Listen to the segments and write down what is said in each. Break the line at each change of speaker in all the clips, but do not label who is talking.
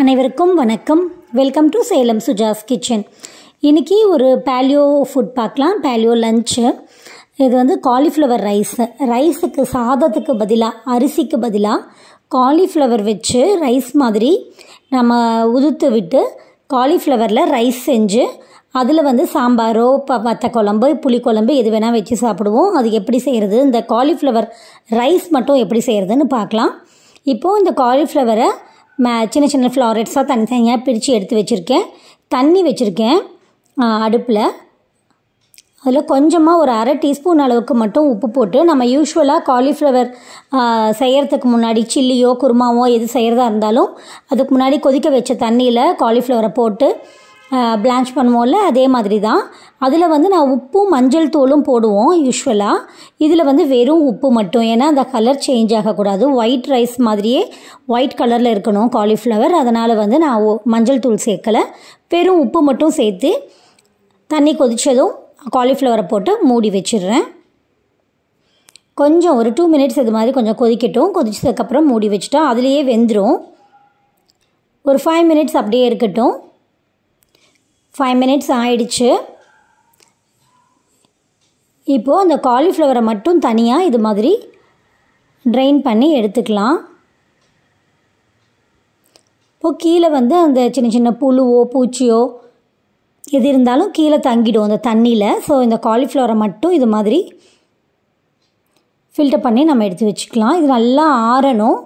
அனைவருக்கும் வணக்கம் welcome to Salem Suja's kitchen இன்றைக்கி ஒரு பேலியோ ஃபுட் பார்க்கலாம் பேலியோ லஞ்சு இது வந்து காலிஃப்ளவர் ரைஸு ரைஸுக்கு சாதத்துக்கு பதிலாக அரிசிக்கு பதிலாக காலிஃப்ளவர் வச்சு ரைஸ் மாதிரி நம்ம உதுத்து விட்டு காலிஃப்ளவரில் ரைஸ் செஞ்சு அதில் வந்து சாம்பாரோ ப வத்த குழம்பு குழம்பு எது வேணால் வச்சு சாப்பிடுவோம் அது எப்படி செய்கிறது இந்த காலிஃப்ளவர் ரைஸ் மட்டும் எப்படி செய்கிறதுன்னு பார்க்கலாம் இப்போது இந்த காலிஃப்ளவரை சின்ன சின்ன ஃப்ளாரெட்ஸாக தனித்தனியாக பிரித்து எடுத்து வச்சுருக்கேன் தண்ணி வச்சுருக்கேன் அடுப்பில் அதில் கொஞ்சமாக ஒரு அரை டீஸ்பூன் அளவுக்கு மட்டும் உப்பு போட்டு நம்ம யூஸ்வலாக காலிஃப்ளவர் செய்கிறதுக்கு முன்னாடி சில்லியோ குருமாவோ எது செய்கிறதா இருந்தாலும் அதுக்கு முன்னாடி கொதிக்க வச்ச தண்ணியில் காலிஃப்ளவரை போட்டு பிளான்ச் பண்ணுவோம்ல அதே மாதிரி தான் அதில் வந்து நான் உப்பும் மஞ்சள் தூளும் போடுவோம் யூஸ்வலாக இதில் வந்து வெறும் உப்பு மட்டும் ஏன்னா அந்த கலர் சேஞ்ச் ஆகக்கூடாது ஒயிட் ரைஸ் மாதிரியே ஒயிட் கலரில் இருக்கணும் காலிஃப்ளவர் அதனால் வந்து நான் மஞ்சள் தூள் சேர்க்கலை வெறும் உப்பு மட்டும் சேர்த்து தண்ணி கொதித்ததும் காலிஃப்ளவரை போட்டு மூடி வச்சிடுறேன் கொஞ்சம் ஒரு டூ மினிட்ஸ் இது மாதிரி கொஞ்சம் கொதிக்கட்டும் கொதிச்சதுக்கப்புறம் மூடி வச்சுட்டோம் அதுலேயே வெந்துடும் ஒரு ஃபைவ் மினிட்ஸ் அப்படியே இருக்கட்டும் ஃபைவ் மினிட்ஸ் ஆயிடுச்சு இப்போது அந்த காலிஃப்ளவரை மட்டும் தனியாக இது மாதிரி ட்ரைன் பண்ணி எடுத்துக்கலாம் இப்போது கீழே வந்து அந்த சின்ன சின்ன புழுவோ பூச்சியோ எது இருந்தாலும் கீழே தங்கிடும் அந்த தண்ணியில் ஸோ இந்த காலிஃப்ளவரை மட்டும் இது மாதிரி ஃபில்டர் பண்ணி நம்ம எடுத்து வச்சுக்கலாம் இது நல்லா ஆறணும்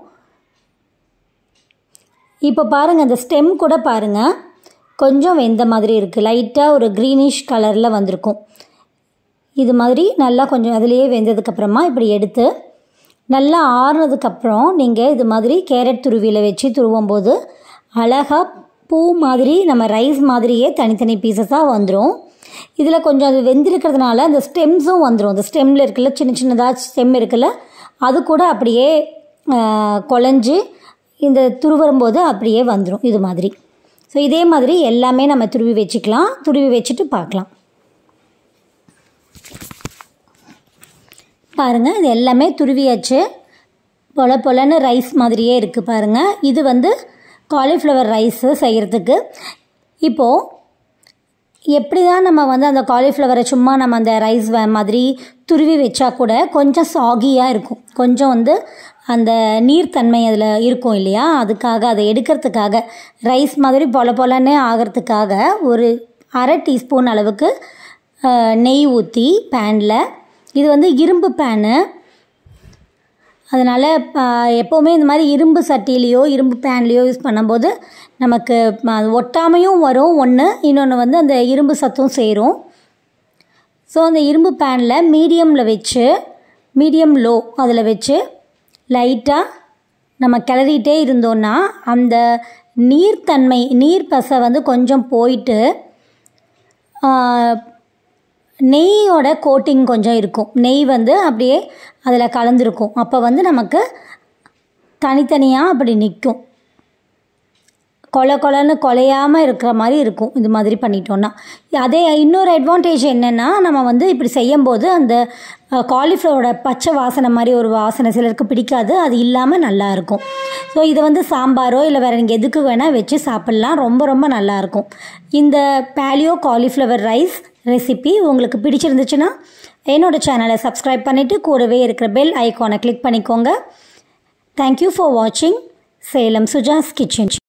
இப்போ பாருங்கள் அந்த ஸ்டெம் கூட பாருங்கள் கொஞ்சம் வெந்த மாதிரி இருக்குது லைட்டாக ஒரு க்ரீனிஷ் கலரில் வந்திருக்கும் இது மாதிரி நல்லா கொஞ்சம் அதுலேயே வெந்ததுக்கப்புறமா இப்படி எடுத்து நல்லா ஆறுனதுக்கப்புறம் நீங்கள் இது மாதிரி கேரட் துருவியில் வச்சு துருவும் போது அழகாக பூ மாதிரி நம்ம ரைஸ் மாதிரியே தனித்தனி பீசஸாக வந்துடும் இதில் கொஞ்சம் அது வெந்திருக்கிறதுனால அந்த ஸ்டெம்ஸும் வந்துடும் அந்த ஸ்டெம்மில் இருக்குல்ல சின்ன சின்னதாக ஸ்டெம் இருக்குல்ல அது கூட அப்படியே குழஞ்சி இந்த துருவரும்போது அப்படியே வந்துடும் இது மாதிரி ஸோ இதே மாதிரி எல்லாமே நம்ம துருவி வச்சுக்கலாம் துருவி வச்சுட்டு பார்க்கலாம் பாருங்கள் இது எல்லாமே துருவியாச்சு பொல பொலன்னு ரைஸ் மாதிரியே இருக்குது பாருங்கள் இது வந்து காலிஃப்ளவர் ரைஸு செய்கிறதுக்கு இப்போது எப்படி தான் நம்ம வந்து அந்த காலிஃப்ளவரை சும்மா நம்ம அந்த ரைஸ் மாதிரி துருவி வச்சா கூட கொஞ்சம் சாகியாக இருக்கும் கொஞ்சம் வந்து அந்த நீர்த்தன்மை அதில் இருக்கும் இல்லையா அதுக்காக அதை எடுக்கிறதுக்காக ரைஸ் மாதிரி பொல பொலன்னே ஆகிறதுக்காக ஒரு அரை டீஸ்பூன் அளவுக்கு நெய் ஊற்றி பேனில் இது வந்து இரும்பு பேனு அதனால் எப்போவுமே இந்த மாதிரி இரும்பு சட்டியிலையோ இரும்பு பேன்லேயோ யூஸ் பண்ணும்போது நமக்கு ஒட்டாமையும் வரும் ஒன்று இன்னொன்று வந்து அந்த இரும்பு சத்தும் சேரும் ஸோ அந்த இரும்பு பேனில் மீடியமில் வச்சு மீடியம் லோ அதில் வச்சு லைட்டாக நம்ம கிளறிட்டே இருந்தோன்னா அந்த நீர்த்தன்மை நீர் பசை வந்து கொஞ்சம் போயிட்டு நெய்யோட கோட்டிங் கொஞ்சம் இருக்கும் நெய் வந்து அப்படியே அதில் கலந்துருக்கும் அப்போ வந்து நமக்கு தனித்தனியாக அப்படி நிற்கும் கொலை கொலைன்னு கொலையாமல் இருக்கிற மாதிரி இருக்கும் இது மாதிரி பண்ணிட்டோன்னா அதே இன்னொரு அட்வான்டேஜ் என்னென்னா நம்ம வந்து இப்படி செய்யும்போது அந்த காலிஃப்ளவரோட பச்சை வாசனை மாதிரி ஒரு வாசனை சிலருக்கு பிடிக்காது அது இல்லாமல் நல்லாயிருக்கும் ஸோ இதை வந்து சாம்பாரோ இல்லை வேறு நீங்கள் எதுக்கு வேணால் வச்சு சாப்பிட்லாம் ரொம்ப ரொம்ப நல்லாயிருக்கும் இந்த பேலியோ காலிஃப்ளவர் ரைஸ் ரெசிபி உங்களுக்கு பிடிச்சிருந்துச்சுன்னா என்னோடய சேனலை சப்ஸ்கிரைப் பண்ணிவிட்டு கூடவே இருக்கிற பெல் ஐக்கானை கிளிக் பண்ணிக்கோங்க தேங்க்யூ ஃபார் வாட்சிங் சேலம் சுஜாஸ் கிச்சன்